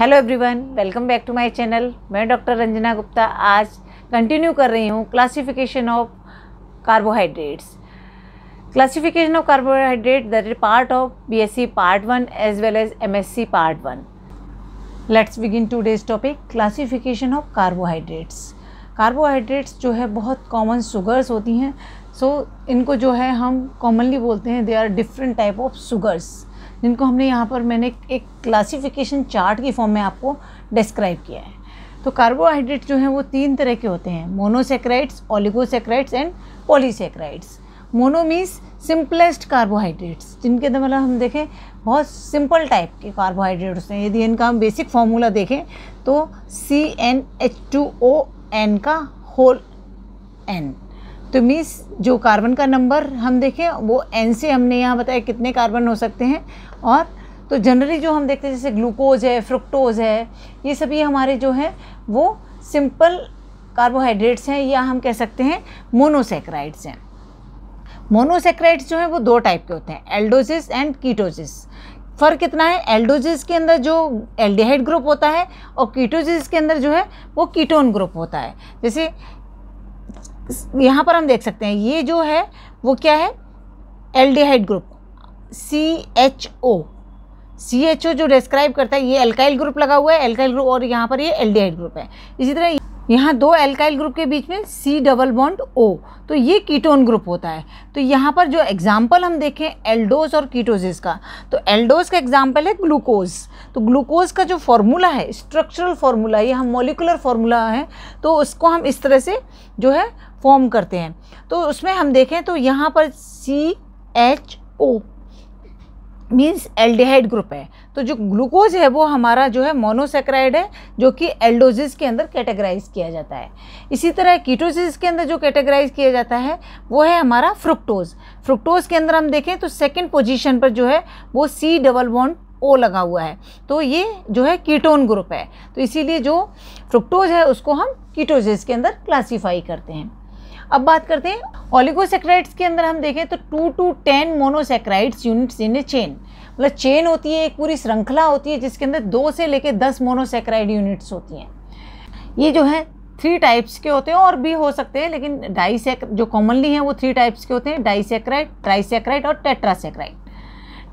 hello everyone welcome back to my channel मैं doctor Ranjana Gupta आज continue कर रही हूँ classification of carbohydrates classification of carbohydrate that is part of BSc part one as well as MSc part one let's begin today's topic classification of carbohydrates carbohydrates जो है बहुत common sugars होती हैं सो so, इनको जो है हम commonly बोलते हैं they are different type of sugars जिनको हमने यहाँ पर मैंने एक क्लासिफिकेशन चार्ट की फॉर्म में आपको डिस्क्राइब किया है तो कार्बोहाइड्रेट जो हैं वो तीन तरह के होते हैं monosaccharides oligosaccharides and polysaccharides mono means simplest carbohydrates जिनके तो मतलब हम देखें बहुत सिंपल टाइप के कार्बोहाइड्रेट होते हैं यदि इनका हम बेसिक फार्मूला देखें तो C N H two O N का होल एन तो मीस जो कार्बन का नंबर हम देखें वो एन से हमने यहाँ बताया कितने कार्बन हो सकते हैं और तो जनरली जो हम देखते हैं जैसे ग्लूकोज है फ्रुक्टोज है ये सभी हमारे जो है वो सिंपल कार्बोहाइड्रेट्स हैं या हम कह सकते हैं मोनोसेक्राइड्स हैं मोनोसेक्राइड्स जो हैं वो दो टाइप के होते हैं एल्डोजिस एंड कीटोजिस फ़र्क कितना है एल्डोजिस के अंदर जो एल्डिहाइड ग्रुप होता है और कीटोजिस के अंदर जो है वो कीटोन ग्रुप होता है जैसे यहाँ पर हम देख सकते हैं ये जो है वो क्या है aldehyde group C H O C H O जो डिस्क्राइब करता है ये एल्काइल ग्रुप लगा हुआ है एल्काइल ग्रुप और यहाँ पर ये एल्डिहाइड ग्रुप है इसी तरह यहाँ दो एल्काइल ग्रुप के बीच में सी डबल बॉन्ड ओ तो ये कीटोन ग्रुप होता है तो यहाँ पर जो एग्जाम्पल हम देखें एल्डोज और कीटोजिस का तो एल्डोज का एग्जाम्पल है ग्लूकोज तो ग्लूकोज का जो फॉर्मूला है स्ट्रक्चरल फार्मूला ये हम मोलिकुलर फार्मूला है तो उसको हम इस तरह से जो है फॉर्म करते हैं तो उसमें हम देखें तो यहाँ पर C H O means aldehyde group है तो जो ग्लूकोज है वो हमारा जो है मोनोसेक्राइड है जो कि एल्डोजिस के अंदर कैटेगराइज किया जाता है इसी तरह कीटोजिस के अंदर जो कैटेगराइज किया जाता है वो है हमारा फ्रुक्टोज फ्रुक्टोज के अंदर हम देखें तो सेकेंड पोजिशन पर जो है वो सी डबल बॉन्ड ओ लगा हुआ है तो ये जो है कीटोन ग्रुप है तो इसीलिए जो फ्रुक्टोज है उसको हम कीटोजिस के अंदर क्लासीफाई करते हैं अब बात करते हैं ऑलिगोसेक्राइड्स के अंदर हम देखें तो two two ten monosaccharides units in a chain मतलब चेन होती है एक पूरी श्रृंखला होती है जिसके अंदर दो से लेकर दस मोनोसेक्राइड यूनिट्स होती हैं ये जो है थ्री टाइप्स के होते हैं और भी हो सकते हैं लेकिन डाइसेक जो कॉमनली हैं वो थ्री टाइप्स के होते हैं डाइसेक्राइड ट्राइसेक्राइड और टेट्रासेक्राइड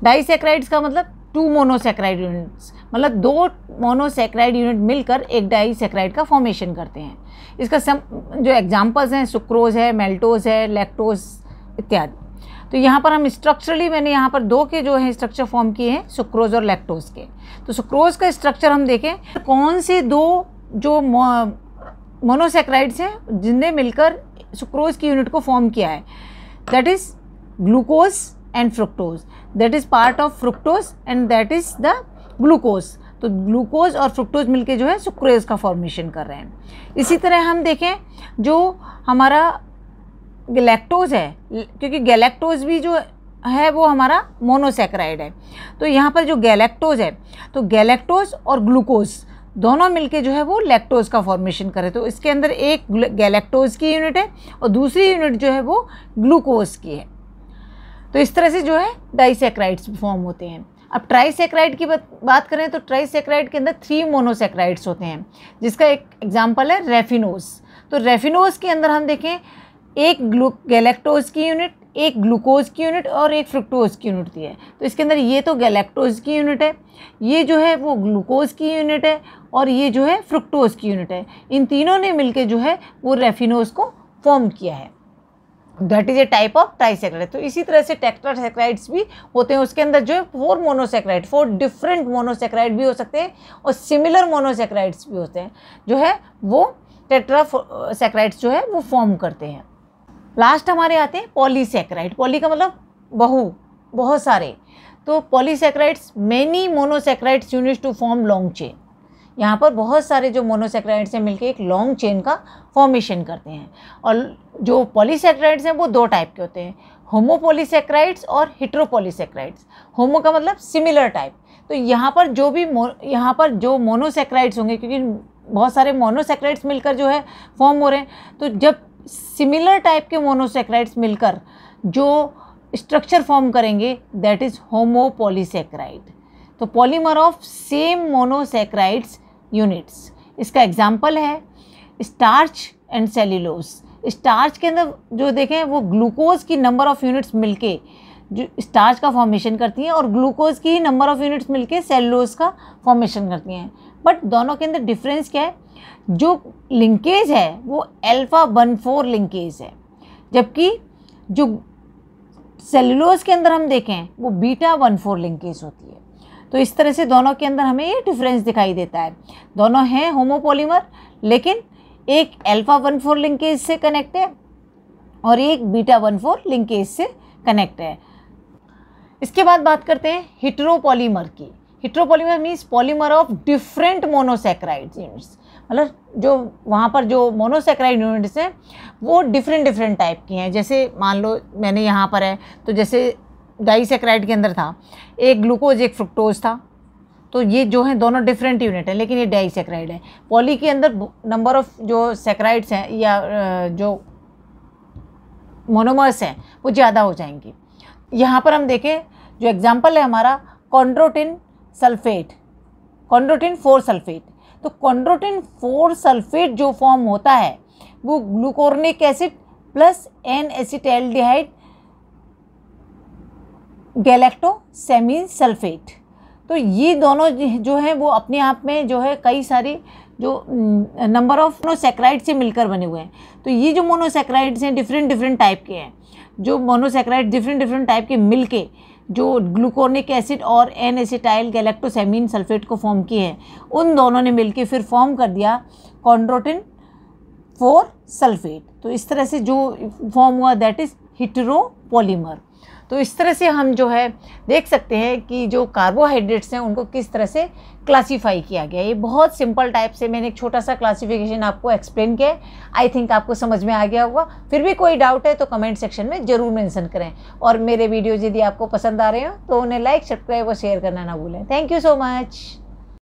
डाइसेक्राइड्स का मतलब टू मोनोसेक्राइड यूनिट्स मतलब दो मोनोसेक्राइड यूनिट मिलकर एक डाईसेक्राइड का फॉर्मेशन करते हैं इसका सम जो एग्जांपल्स हैं सुक्रोज है मेल्टोज है लैक्टोज इत्यादि तो यहाँ पर हम स्ट्रक्चरली मैंने यहाँ पर दो के जो हैं स्ट्रक्चर फॉर्म किए हैं सुक्रोज और लैक्टोज के तो सुक्रोज का स्ट्रक्चर हम देखें कौन से दो जो मोनोसेक्राइड्स हैं जिनने मिलकर सुक्रोज की यूनिट को फॉर्म किया है that is glucose and fructose that is part of fructose and that is the glucose तो ग्लूकोज और फ्रुक्टोज मिलके जो है सुक्रोज का फॉर्मेशन कर रहे हैं इसी तरह हम देखें जो हमारा गलेक्टोज है क्योंकि गैलेक्टोज भी जो है वो हमारा मोनोसेक्राइड है तो यहाँ पर जो गैलेक्टोज है तो गैलेक्टोज और ग्लूकोज दोनों मिलके जो है वो लैक्टोज का फॉर्मेशन करे तो इसके अंदर एक गैलेक्टोज की यूनिट है और दूसरी यूनिट जो है वो ग्लूकोज की है तो इस तरह से जो है डाइसेक्राइड्स फॉर्म होते हैं अब ट्राइसेक्राइड की बात करें तो ट्राइसेक्राइड के अंदर थ्री मोनोसेक्राइड्स होते हैं जिसका एक एग्जाम्पल है रेफिनोज तो रेफिनोज के अंदर हम देखें एक ग्लू गैलेक्टोज की यूनिट एक ग्लूकोज की यूनिट और एक फ्रुक्टोज की यूनिट दी है तो इसके अंदर ये तो गैलेक्टोज की यूनिट है ये जो है वो ग्लूकोज की यूनिट है और ये जो है फ्रुक्टोज की यूनिट है इन तीनों ने मिलके जो है वो रेफिनोज को फॉर्म किया है that is a type of trisaccharide तो इसी तरह से टेक्ट्रासेक्राइड्स भी होते हैं उसके अंदर जो है four monosaccharide four different monosaccharide भी हो सकते हैं और सिमिलर मोनोसेक्राइड्स भी होते हैं जो है वो टेट्रासेक्राइड्स जो है वो फॉर्म करते हैं लास्ट हमारे आते हैं पॉलीसेक्राइड पॉली का मतलब बहु बहुत सारे तो polysaccharides many monosaccharides unit to form long chain यहाँ पर बहुत सारे जो मोनोसेक्राइड्स हैं मिलकर एक लॉन्ग चेन का फॉर्मेशन करते हैं और जो पॉलीसेक्राइड्स हैं वो दो टाइप के होते हैं होमोपोलीसेक्राइड्स और हिट्रोपोलीसेक्राइड्स होमो का मतलब सिमिलर टाइप तो यहाँ पर जो भी यहाँ पर जो मोनोसेक्राइड्स होंगे क्योंकि बहुत सारे मोनोसेक्राइड्स मिलकर जो है फॉर्म हो रहे हैं तो जब सिमिलर टाइप के मोनोसेक्राइड्स मिलकर जो स्ट्रक्चर फॉर्म करेंगे दैट इज़ होमोपोलीसेक्राइड तो polymer of same monosaccharides units इसका एग्जाम्पल है स्टार्च एंड सेल्यूलोज़ स्टार्च के अंदर जो देखें वो ग्लूकोज की नंबर ऑफ़ यूनिट्स मिलके जो स्टार्च का फॉर्मेशन करती हैं और ग्लूकोज की ही नंबर ऑफ़ यूनिट्स मिलके सेलुलोज का फॉर्मेशन करती हैं बट दोनों के अंदर डिफरेंस क्या है जो लिंकेज है वो एल्फ़ा वन फोर लिंकेज है जबकि जो सेलुलोज के अंदर हम देखें वो बीटा वन फोर लिंकेज होती है तो इस तरह से दोनों के अंदर हमें ये डिफरेंस दिखाई देता है दोनों हैं होमोपोलीमर लेकिन एक अल्फा वन फोर लिंकेज से कनेक्ट है और एक बीटा वन फोर लिंकेज से कनेक्ट है इसके बाद बात करते हैं हिट्रोपॉलीमर की heteropolymer means polymer of different monosaccharide units मतलब जो वहाँ पर जो मोनोसेक्राइड यूनिट्स हैं वो डिफरेंट डिफरेंट टाइप की हैं जैसे मान लो मैंने यहाँ पर है तो जैसे डाईसेक्राइड के अंदर था एक ग्लूकोज एक फ्रुक्टोज था तो ये जो है दोनों डिफरेंट यूनिट हैं लेकिन ये डाई सेक्राइड है पॉली के अंदर नंबर ऑफ जो सेक्राइड्स हैं या जो मोनोमर्स हैं वो ज़्यादा हो जाएंगी यहाँ पर हम देखें जो एग्ज़ाम्पल है हमारा chondroitin sulphate chondroitin four sulphate तो कॉन्ड्रोटिन फोर सल्फेट जो फॉर्म होता है वो glucuronic acid plus N acetaldehyde galactosamine sulphate तो ये दोनों जो है वो अपने आप में जो है कई सारी जो नंबर ऑफ मोनोसेक्राइड से मिलकर बने हुए हैं तो ये जो मोनोसेक्राइड्स हैं डिफरेंट डिफरेंट टाइप के हैं जो मोनोसेक्राइड डिफरेंट डिफरेंट टाइप के मिल के जो ग्लूकोनिक एसिड और एन एसिटाइल गैलेक्टोसेमीन सल्फेट को फॉर्म किए हैं उन दोनों ने मिलकर फिर फॉर्म कर दिया कॉन्ड्रोटिन फोर सल्फेट तो इस तरह से जो फॉर्म हुआ दैट इज़ हिटरोपॉलीमर तो इस तरह से हम जो है देख सकते हैं कि जो कार्बोहाइड्रेट्स हैं उनको किस तरह से क्लासीफाई किया गया ये बहुत सिंपल टाइप से मैंने एक छोटा सा क्लासिफिकेशन आपको एक्सप्लेन किया है आई थिंक आपको समझ में आ गया होगा फिर भी कोई डाउट है तो कमेंट सेक्शन में ज़रूर मेंशन करें और मेरे वीडियोज़ यदि आपको पसंद आ रहे हो तो उन्हें लाइक सब्सक्राइब और शेयर करना ना भूलें थैंक यू सो मच